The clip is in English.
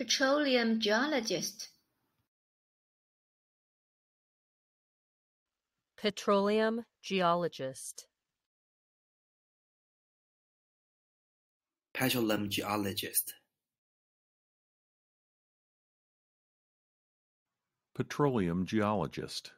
petroleum geologist. Petroleum geologist. Petroleum geologist. Petroleum geologist.